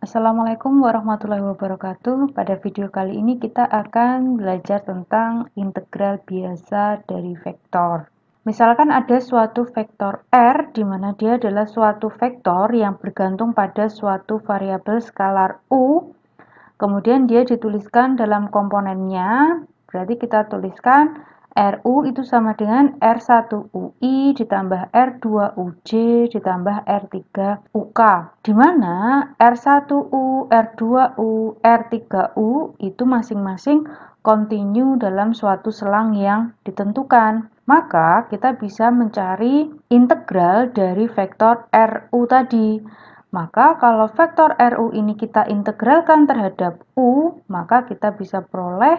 Assalamualaikum warahmatullahi wabarakatuh. Pada video kali ini kita akan belajar tentang integral biasa dari vektor. Misalkan ada suatu vektor R di mana dia adalah suatu vektor yang bergantung pada suatu variabel skalar U. Kemudian dia dituliskan dalam komponennya. Berarti kita tuliskan RU itu sama dengan R1 UI ditambah R2 UJ ditambah R3 UK. Di mana R1U, R2U, R3U itu masing-masing kontinu dalam suatu selang yang ditentukan. Maka kita bisa mencari integral dari vektor RU tadi. Maka kalau vektor RU ini kita integralkan terhadap U, maka kita bisa peroleh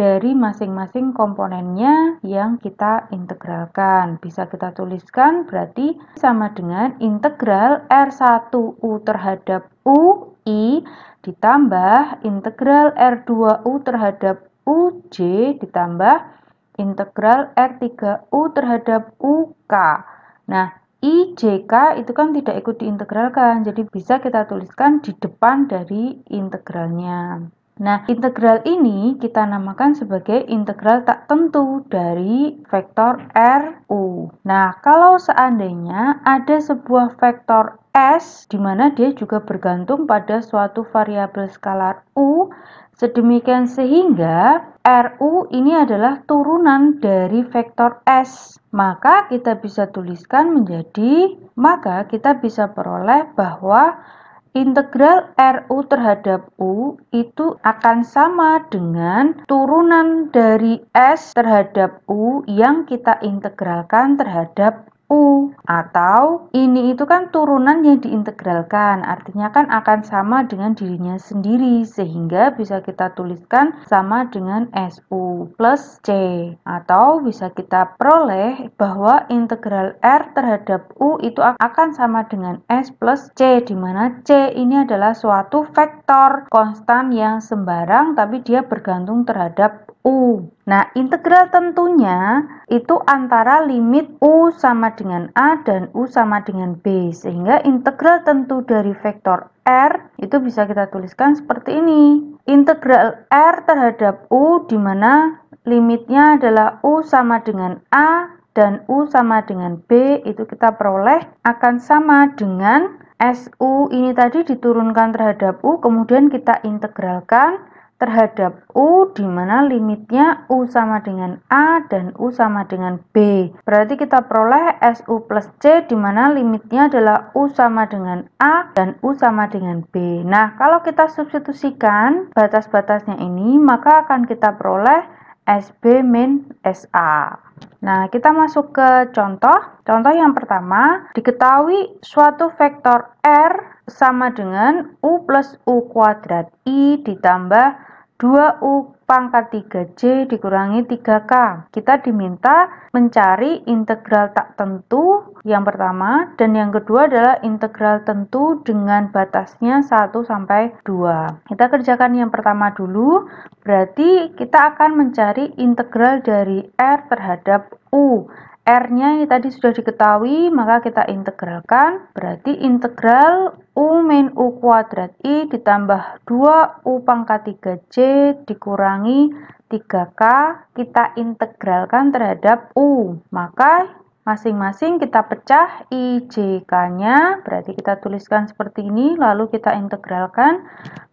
dari masing-masing komponennya yang kita integralkan. Bisa kita tuliskan berarti sama dengan integral R1U terhadap UI ditambah integral R2U terhadap UJ ditambah integral R3U terhadap UK. Nah, IJK itu kan tidak ikut diintegralkan, jadi bisa kita tuliskan di depan dari integralnya. Nah, integral ini kita namakan sebagai integral tak tentu dari vektor RU. Nah, kalau seandainya ada sebuah vektor S di mana dia juga bergantung pada suatu variabel skalar U, sedemikian sehingga RU ini adalah turunan dari vektor S. Maka kita bisa tuliskan menjadi maka kita bisa peroleh bahwa Integral RU terhadap U itu akan sama dengan turunan dari S terhadap U yang kita integralkan terhadap U atau ini itu kan turunan yang diintegralkan artinya kan akan sama dengan dirinya sendiri sehingga bisa kita tuliskan sama dengan SU plus C atau bisa kita peroleh bahwa integral R terhadap U itu akan sama dengan S plus C di mana C ini adalah suatu vektor konstan yang sembarang tapi dia bergantung terhadap U. Nah, integral tentunya itu antara limit U sama dengan A dan U sama dengan B. Sehingga integral tentu dari vektor R itu bisa kita tuliskan seperti ini. Integral R terhadap U di mana limitnya adalah U sama dengan A dan U sama dengan B itu kita peroleh akan sama dengan SU ini tadi diturunkan terhadap U kemudian kita integralkan terhadap U di mana limitnya U sama dengan A dan U sama dengan B. Berarti kita peroleh SU plus C di mana limitnya adalah U sama dengan A dan U sama dengan B. Nah, kalau kita substitusikan batas-batasnya ini, maka akan kita peroleh SB min SA. Nah, kita masuk ke contoh. Contoh yang pertama, diketahui suatu vektor R sama dengan U plus U kuadrat I ditambah 2U pangkat 3J dikurangi 3K. Kita diminta mencari integral tak tentu yang pertama dan yang kedua adalah integral tentu dengan batasnya 1 sampai 2. Kita kerjakan yang pertama dulu, berarti kita akan mencari integral dari R terhadap U. R-nya tadi sudah diketahui, maka kita integralkan. Berarti integral U min U kuadrat I ditambah 2 U pangkat 3C dikurangi 3K kita integralkan terhadap U. Maka masing-masing kita pecah IJK-nya, berarti kita tuliskan seperti ini, lalu kita integralkan.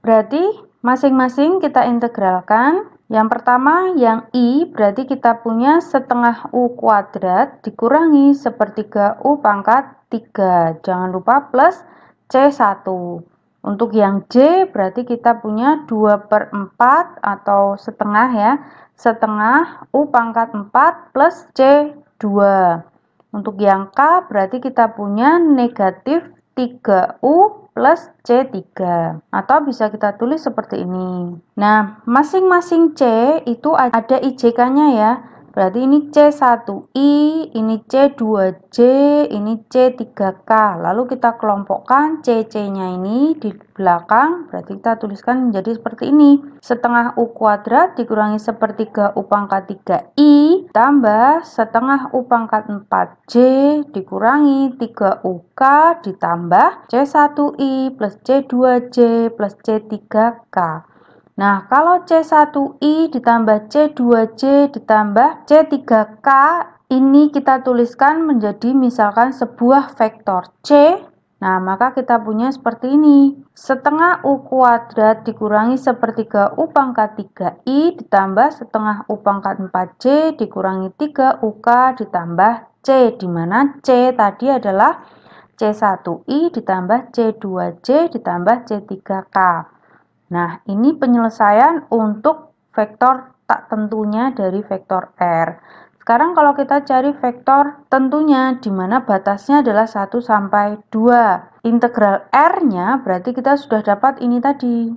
Berarti masing-masing kita integralkan yang pertama, yang I berarti kita punya setengah U kuadrat dikurangi sepertiga U pangkat 3. Jangan lupa plus C1. Untuk yang J berarti kita punya 2 per 4 atau setengah ya. Setengah U pangkat 4 plus C2. Untuk yang K berarti kita punya negatif 3U plus C3 atau bisa kita tulis seperti ini. Nah, masing-masing C itu ada IJK-nya ya. Berarti ini C1I, ini C2J, ini C3K. Lalu kita kelompokkan CC-nya ini di belakang, berarti kita tuliskan menjadi seperti ini. Setengah U kuadrat dikurangi sepertiga U pangkat 3I, tambah setengah U pangkat 4J dikurangi 3UK ditambah C1I plus C2J plus C3K. Nah, kalau C1I ditambah C2J ditambah C3K ini kita tuliskan menjadi misalkan sebuah vektor C. Nah, maka kita punya seperti ini. Setengah U kuadrat dikurangi sepertiga U pangkat 3I ditambah setengah U pangkat 4C dikurangi 3 UK ditambah C. di mana C tadi adalah C1I ditambah C2J ditambah C3K. Nah, ini penyelesaian untuk vektor tak tentunya dari vektor R. Sekarang kalau kita cari vektor tentunya di mana batasnya adalah 1 sampai 2. Integral R-nya berarti kita sudah dapat ini tadi.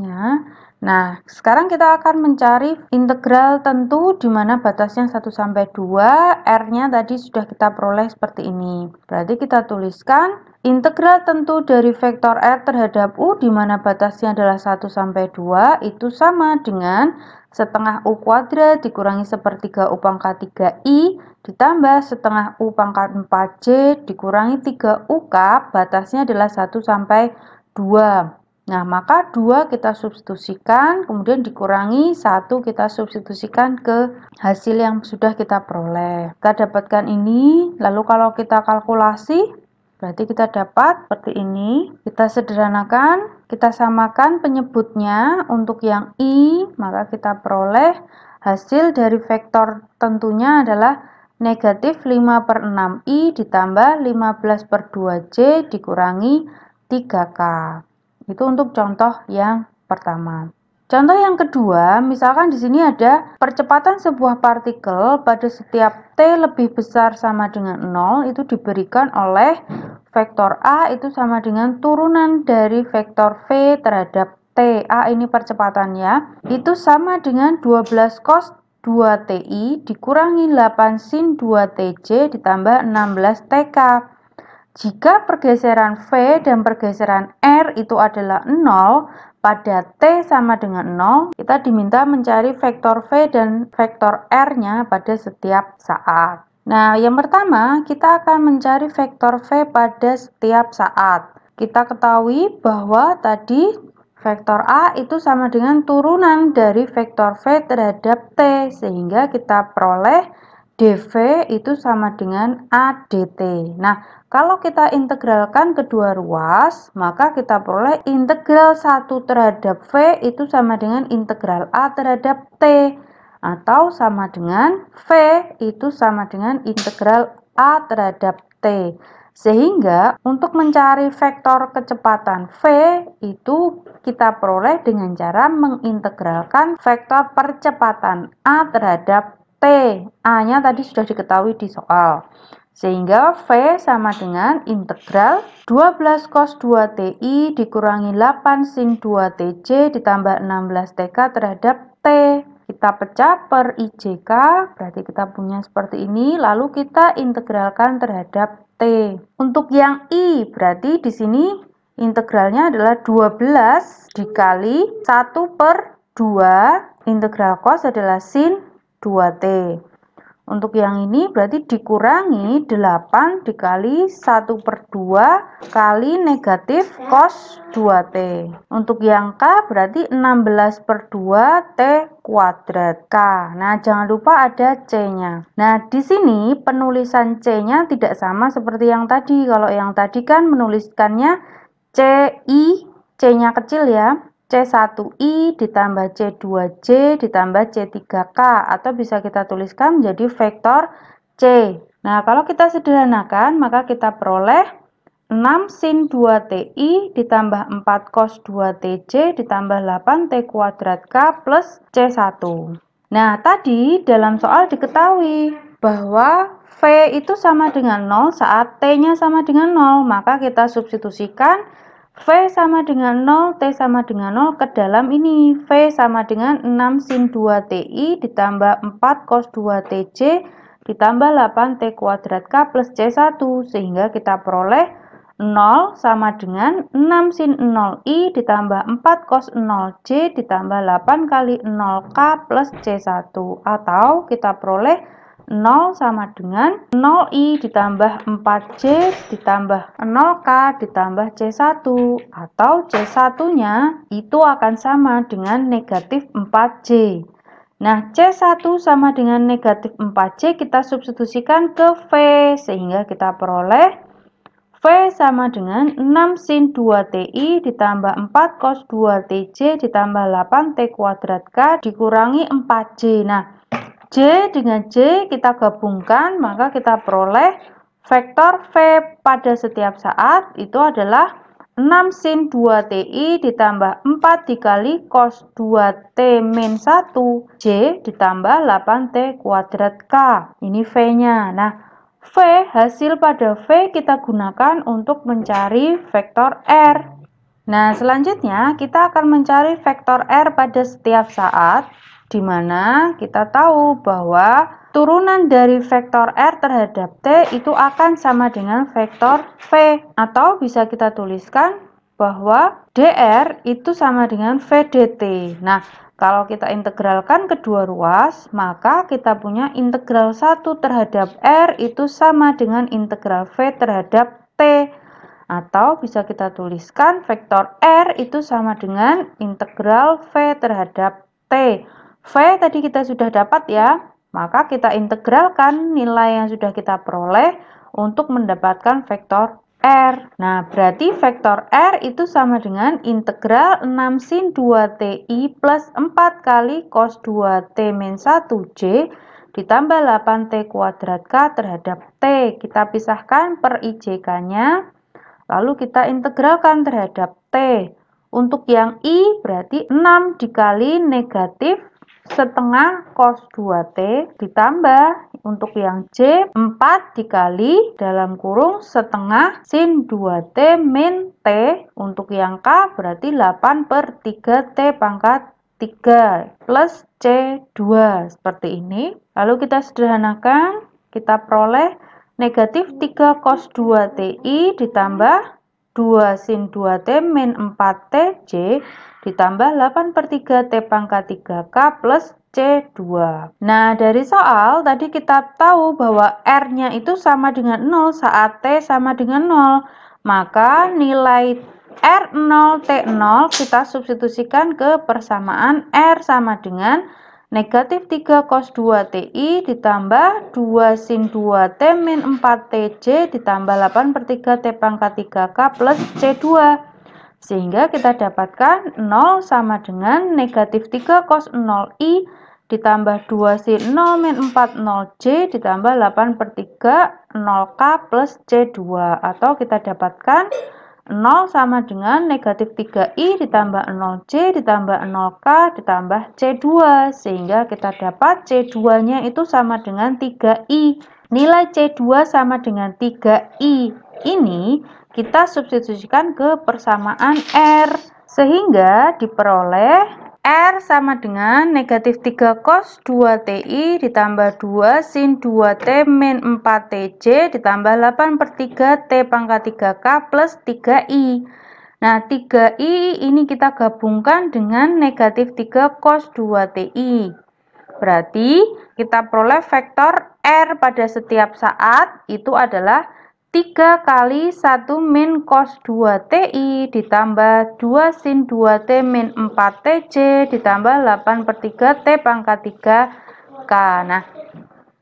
Ya. Nah, sekarang kita akan mencari integral tentu di mana batasnya 1 sampai 2, R-nya tadi sudah kita peroleh seperti ini. Berarti kita tuliskan Integral tentu dari vektor R terhadap U di mana batasnya adalah 1 sampai 2 itu sama dengan setengah U kuadrat dikurangi sepertiga U pangkat 3I ditambah setengah U pangkat 4J dikurangi 3 U kap batasnya adalah 1 sampai 2. Nah maka 2 kita substitusikan kemudian dikurangi 1 kita substitusikan ke hasil yang sudah kita peroleh. Kita dapatkan ini lalu kalau kita kalkulasi Berarti kita dapat seperti ini. Kita sederhanakan, kita samakan penyebutnya untuk yang I, maka kita peroleh hasil dari vektor tentunya adalah negatif 5 per 6i ditambah 15 per 2j dikurangi 3k. Itu untuk contoh yang pertama. Contoh yang kedua, misalkan di sini ada percepatan sebuah partikel pada setiap t lebih besar sama dengan 0 itu diberikan oleh vektor A itu sama dengan turunan dari vektor V terhadap T. A ini percepatannya itu sama dengan 12 cos 2TI dikurangi 8 sin 2TJ ditambah 16 TK. Jika pergeseran V dan pergeseran R itu adalah 0, pada T sama dengan 0, kita diminta mencari vektor V dan vektor R-nya pada setiap saat. Nah, yang pertama, kita akan mencari vektor V pada setiap saat. Kita ketahui bahwa tadi vektor A itu sama dengan turunan dari vektor V terhadap T, sehingga kita peroleh DV itu sama dengan ADT. Nah, kalau kita integralkan kedua ruas, maka kita peroleh integral 1 terhadap V itu sama dengan integral A terhadap T. Atau sama dengan V itu sama dengan integral A terhadap T. Sehingga untuk mencari vektor kecepatan V itu kita peroleh dengan cara mengintegralkan vektor percepatan A terhadap A-nya tadi sudah diketahui di soal. Sehingga V sama dengan integral 12 cos 2TI dikurangi 8 sin 2 TC ditambah 16 TK terhadap T. Kita pecah per IJK, berarti kita punya seperti ini, lalu kita integralkan terhadap T. Untuk yang I, berarti di sini integralnya adalah 12 dikali 1 per 2, integral cos adalah sin 2T. Untuk yang ini berarti dikurangi 8 dikali 1 per 2 kali negatif cos 2T. Untuk yang K berarti 16 per 2 T kuadrat K. Nah, jangan lupa ada C-nya. Nah, di sini penulisan C-nya tidak sama seperti yang tadi. Kalau yang tadi kan menuliskannya CI, C-nya kecil ya. C1I ditambah C2J ditambah C3K atau bisa kita tuliskan menjadi vektor C. Nah, kalau kita sederhanakan maka kita peroleh 6 sin 2TI ditambah 4 cos 2 tc ditambah 8T kuadrat K plus C1. Nah, tadi dalam soal diketahui bahwa V itu sama dengan 0 saat T-nya sama dengan 0, maka kita substitusikan V sama dengan 0, T sama dengan 0 ke dalam ini. V sama dengan 6 sin 2 TI ditambah 4 cos 2 TC ditambah 8 T kuadrat K plus C1 sehingga kita peroleh 0 sama dengan 6 sin 0 I ditambah 4 cos 0 C ditambah 8 kali 0 K plus C1 atau kita peroleh 0 sama dengan 0i ditambah 4c ditambah 0k ditambah c1 atau c1-nya itu akan sama dengan negatif 4c. Nah, C1 sama dengan negatif 4C kita substitusikan ke V sehingga kita peroleh V sama dengan 6 sin 2TI ditambah 4 cos 2TC ditambah 8T kuadrat K dikurangi 4C. Nah, J dengan J kita gabungkan, maka kita peroleh vektor V pada setiap saat itu adalah 6 sin 2TI ditambah 4 dikali cos 2T min 1 J ditambah 8T kuadrat K. Ini V-nya. Nah, V, hasil pada V kita gunakan untuk mencari vektor R. Nah, selanjutnya kita akan mencari vektor R pada setiap saat di mana kita tahu bahwa turunan dari vektor R terhadap T itu akan sama dengan vektor V atau bisa kita tuliskan bahwa DR itu sama dengan VDT. Nah, kalau kita integralkan kedua ruas, maka kita punya integral 1 terhadap R itu sama dengan integral V terhadap T. Atau bisa kita tuliskan vektor R itu sama dengan integral V terhadap T. V tadi kita sudah dapat ya, maka kita integralkan nilai yang sudah kita peroleh untuk mendapatkan vektor R. Nah, berarti vektor R itu sama dengan integral 6 sin 2TI plus 4 kali cos 2T min 1J ditambah 8T kuadrat K terhadap T. Kita pisahkan per IJK-nya, lalu kita integralkan terhadap T. Untuk yang I berarti 6 dikali negatif setengah cos 2T ditambah untuk yang C 4 dikali dalam kurung setengah sin 2T min T untuk yang K berarti 8 per 3T pangkat 3 plus C2 seperti ini lalu kita sederhanakan kita peroleh negatif 3 cos 2 TI ditambah 2 sin 2t min 4tc t ditambah 8 per 3 t pangkat 3k plus C2. Nah, dari soal tadi kita tahu bahwa R-nya itu sama dengan 0 saat T sama dengan 0. Maka nilai R0 T0 kita substitusikan ke persamaan R sama dengan Negatif 3 cos 2 TI ditambah 2 sin 2 T min 4 TJ ditambah 8 per 3 T pangkat 3K plus C2. Sehingga kita dapatkan 0 sama dengan negatif 3 cos 0 I ditambah 2 sin 0 min 4 0 J ditambah 8 per 3 0K plus C2 atau kita dapatkan 0 sama dengan negatif 3i ditambah 0c ditambah 0k ditambah c2 sehingga kita dapat c2-nya itu sama dengan 3i. Nilai c2 sama dengan 3i ini kita substitusikan ke persamaan R sehingga diperoleh R sama dengan negatif 3 cos 2TI ditambah 2 sin 2T min 4TJ ditambah 8 per 3 T pangkat 3K plus 3I. Nah, 3I ini kita gabungkan dengan negatif 3 cos 2TI. Berarti kita peroleh vektor R pada setiap saat itu adalah 3 kali 1 min cos 2 TI ditambah 2 sin 2 T min 4 TC ditambah 8 per 3 T pangkat 3 K. Nah,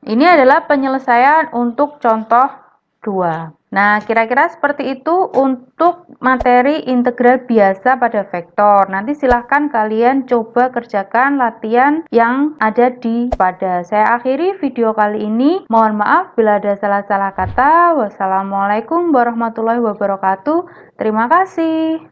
ini adalah penyelesaian untuk contoh 2. Nah, kira-kira seperti itu untuk materi integral biasa pada vektor. Nanti silahkan kalian coba kerjakan latihan yang ada di pada. Saya akhiri video kali ini. Mohon maaf bila ada salah-salah kata. Wassalamualaikum warahmatullahi wabarakatuh. Terima kasih.